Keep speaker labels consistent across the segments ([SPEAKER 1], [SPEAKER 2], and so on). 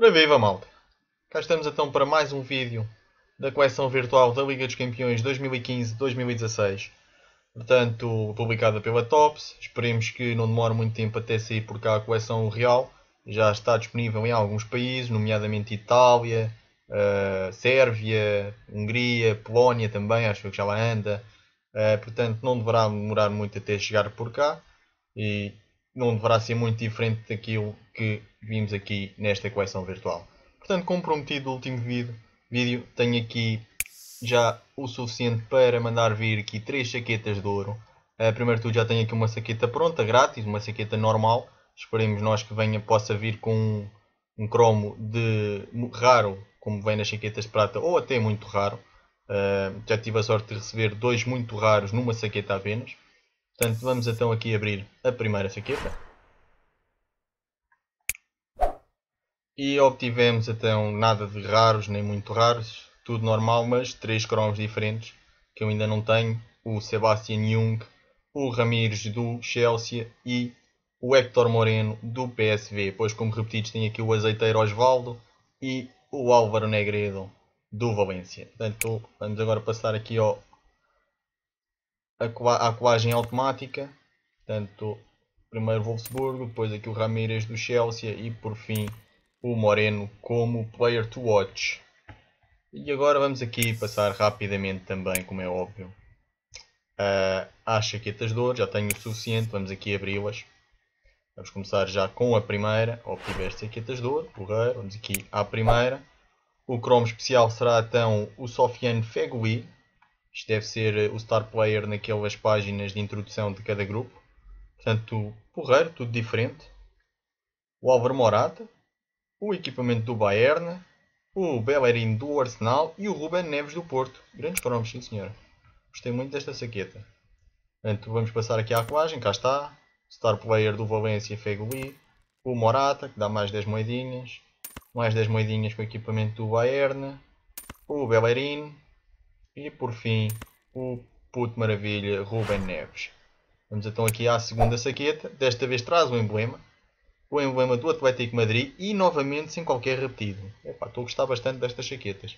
[SPEAKER 1] Para viva malta! Cá estamos então para mais um vídeo da coleção virtual da Liga dos Campeões 2015-2016 Portanto, publicada pela TOPS, esperemos que não demore muito tempo até sair por cá a coleção real Já está disponível em alguns países, nomeadamente Itália, uh, Sérvia, Hungria, Polónia também, acho que já lá anda uh, Portanto, não deverá demorar muito até chegar por cá e não deverá ser muito diferente daquilo que vimos aqui nesta coleção virtual. Portanto, como prometido no último vídeo, vídeo, tenho aqui já o suficiente para mandar vir aqui três saquetas de ouro. Eh, primeiro tudo já tenho aqui uma saqueta pronta, grátis, uma saqueta normal. Esperemos nós que venha, possa vir com um, um cromo de raro, como vem nas saquetas de prata, ou até muito raro. Uh, já tive a sorte de receber dois muito raros numa saqueta apenas. Portanto, vamos então aqui abrir a primeira saqueta. E obtivemos então nada de raros, nem muito raros, tudo normal, mas três cromos diferentes que eu ainda não tenho. O Sebastian Jung, o Ramires do Chelsea e o Héctor Moreno do PSV. Pois, como repetidos, tem aqui o Azeiteiro Osvaldo e o Álvaro Negredo do Valência. Portanto, vamos agora passar aqui ao a, colagem automática, portanto, primeiro Wolfsburgo, depois aqui o Ramírez do Chelsea e por fim o Moreno como player to watch. E agora vamos aqui passar rapidamente também, como é óbvio, uh, às chaquetas de ouro, já tenho o suficiente, vamos aqui abri-las. Vamos começar já com a primeira, obtiver chaquetas de ouro, porreiro, vamos aqui à primeira. O Chrome especial será então o Sofiane Fegui, isto deve ser eh, o star player naquelas páginas de introdução de cada grupo. Portanto, porreiro, tudo diferente. O Álvaro Morata, o equipamento do Bayern, o Bellerin do Arsenal e o Ruben Neves do Porto. Grandes promos, sim senhor. Gostei muito desta saqueta. Portanto, vamos passar aqui à colagem. Cá está. Star Player do Valência Fegoli. O Morata, que dá mais 10 moedinhas. Mais 10 moedinhas com o equipamento do Bayern. O Bellerin. E por fim, o puto maravilha Ruben Neves. Vamos então aqui à segunda saqueta. Desta vez traz o emblema. O emblema do Atlético Madrid e novamente sem qualquer repetido. estou a gostar bastante destas saquetas.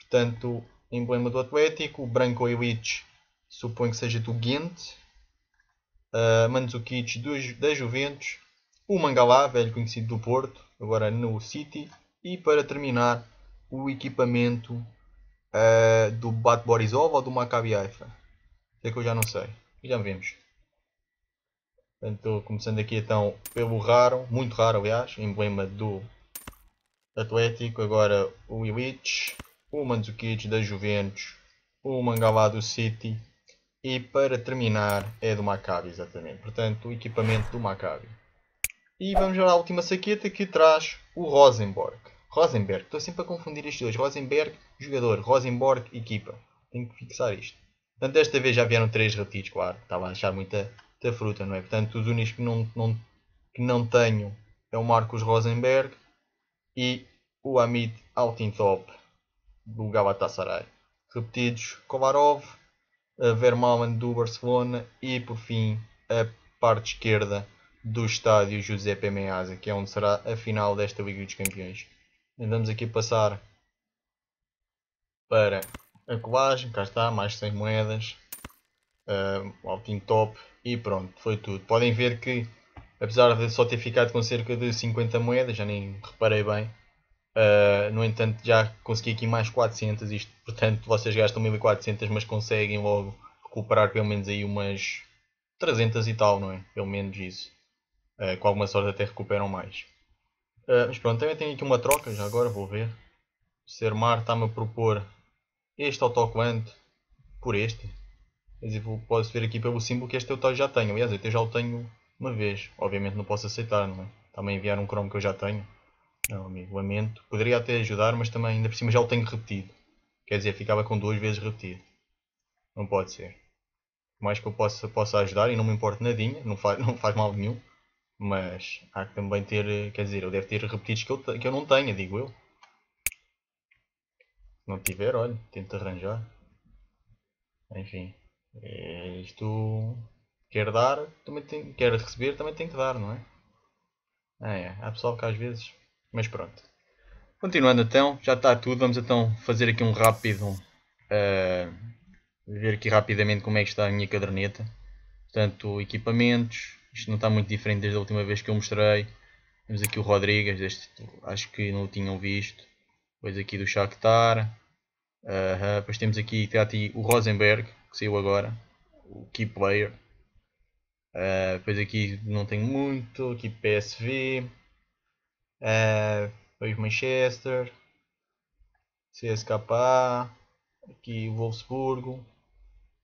[SPEAKER 1] Portanto, emblema do Atlético. O Branco Illich suponho que seja do Ghent. Uh, Mandzukic da Juventus. O Mangalá, velho conhecido do Porto, agora no City. E para terminar, o equipamento é, do Bat Borisov ou do Maccabi Haifa? É que eu já não sei. Já vimos. Estou começando aqui então pelo raro, muito raro aliás, emblema do Atlético. Agora o Illich, o Mandzukic da Juventus, o Mangalá do City e para terminar é do Maccabi, exatamente. Portanto, o equipamento do Maccabi. E vamos lá a última saqueta que traz o Rosenborg. Rosenberg. Estou sempre a confundir estes dois. Rosenberg, jogador. Rosenborg, equipa. Tenho que fixar isto. Portanto, desta vez já vieram três repetidos, claro. Estava a achar muita, muita fruta, não é? Portanto, os únicos que não, não, que não tenho é o Marcos Rosenberg e o Amit Altintop do Galatasaray. Repetidos, Kovarov, eh, Vermaelen do Barcelona e, por fim, a parte esquerda do estádio Giuseppe Meazza, que é onde será a final desta Liga dos Campeões andamos aqui passar para a colagem, cá está, mais 100 moedas, uh, altinho top e pronto, foi tudo. Podem ver que apesar de só ter ficado com cerca de 50 moedas, já nem reparei bem, uh, no entanto já consegui aqui mais 400, isto, portanto vocês gastam 1400 mas conseguem logo recuperar pelo menos aí umas 300 e tal, não é? Pelo menos isso. Uh, com alguma sorte até recuperam mais. Uh, mas pronto, também tenho aqui uma troca, já agora vou ver. O Sermar está-me a propor este autocolante por este. Quer dizer, posso ver aqui pelo símbolo que este eu já tenho. Aliás, eu já o tenho uma vez. Obviamente não posso aceitar, não é? Está-me a enviar um cromo que eu já tenho. Não, amigo, lamento. Poderia até ajudar, mas também ainda por cima já o tenho repetido. Quer dizer, ficava com duas vezes repetido. Não pode ser. Por mais que eu possa, possa ajudar e não me importe nadinha, não faz, não faz mal nenhum. Mas há que também ter, eh, quer dizer, ele deve ter repetidos que eu, que eu não tenha, digo eu. Se não tiver, olha, tento arranjar. Enfim, é isto quer dar, também tem, quer receber, também tem que dar, não é? Ah, é, há pessoal que às vezes, mas pronto. Continuando então, já está tudo, vamos então fazer aqui um rápido, uh, ver aqui rapidamente como é que está a minha caderneta. Portanto, equipamentos, isto não está muito diferente desde a última vez que eu mostrei. Temos aqui o Rodrigues, este acho que não o tinham visto. Depois aqui do Shakhtar. Uh, depois temos aqui, aqui o Rosenberg, que saiu agora. O Key Player. Uh, depois aqui não tenho muito. Aqui PSV. Uh, depois Manchester. CSKA. Aqui o Wolfsburgo.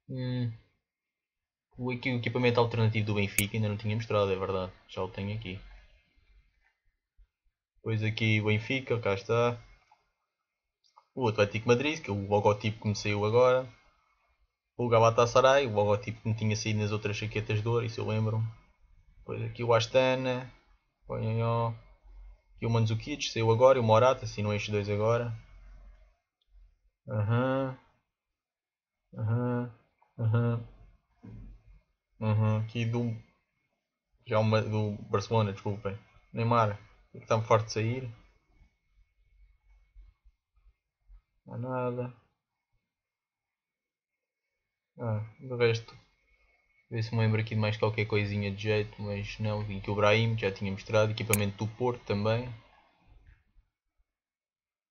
[SPEAKER 1] Hum o equipamento alternativo do Benfica ainda não tinha mostrado, é verdade. Já o tenho aqui. Pois aqui o Benfica, cá está. O Atlético Madrid, que é o logotipo que me saiu agora. O Galatasaray, o logotipo que me tinha saído nas outras chaquetas de ouro, isso eu lembro. Depois aqui o Astana. Aqui o Mandzukic, saiu agora. E o Morata, se não estes dois agora. Aham. Uhum. Aham. Uhum. Aham. Uhum. Uhum, aqui do. Já é uma, do Barcelona, desculpem. Neymar, está-me forte de sair. Não há é nada. Ah, do resto. Vê se me lembro aqui de mais qualquer coisinha de jeito, mas não. Vim aqui o Brahim, já tinha mostrado. Equipamento do Porto também.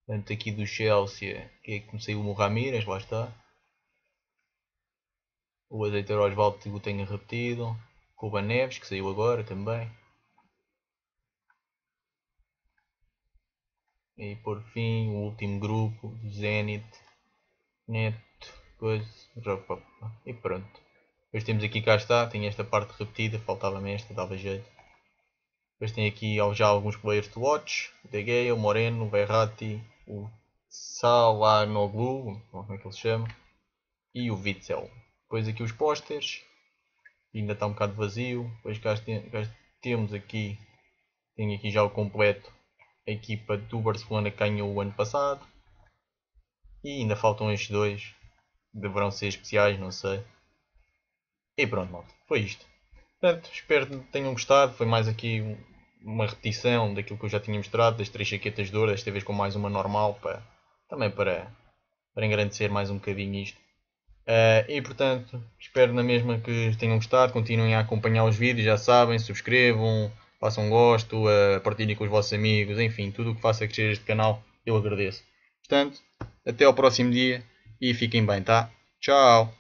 [SPEAKER 1] Portanto, aqui do Chelsea, que é que comecei o Ramírez, lá está. O Azeiteiro Osvaldo que o tenha repetido. Cuba Neves, que saiu agora também. E por fim, o último grupo, Zenit, Neto, coisa, e pronto. Depois temos aqui, cá está, tem esta parte repetida, faltava-me esta, dava jeito. Depois tem aqui já alguns players to watch, De Gea, o Moreno, o Verratti, o Salanoglu, como é que ele se chama, e o Witzel. Depois aqui os posters. Ainda está um bocado vazio. Depois cá, cá temos aqui. Tenho aqui já o completo. A equipa do Barcelona que ganhou o ano passado. E ainda faltam estes dois. Deverão ser especiais, não sei. E pronto, malta. Foi isto. Portanto, espero que tenham gostado. Foi mais aqui uma repetição daquilo que eu já tinha mostrado, das três jaquetas de ouro, desta vez com mais uma normal, para, também para, para engrandecer mais um bocadinho isto. Uh, e portanto, espero na mesma que tenham gostado, continuem a acompanhar os vídeos, já sabem, subscrevam, façam gosto, uh, partilhem com os vossos amigos, enfim, tudo o que faça crescer este canal eu agradeço. Portanto, até ao próximo dia e fiquem bem, tá? Tchau!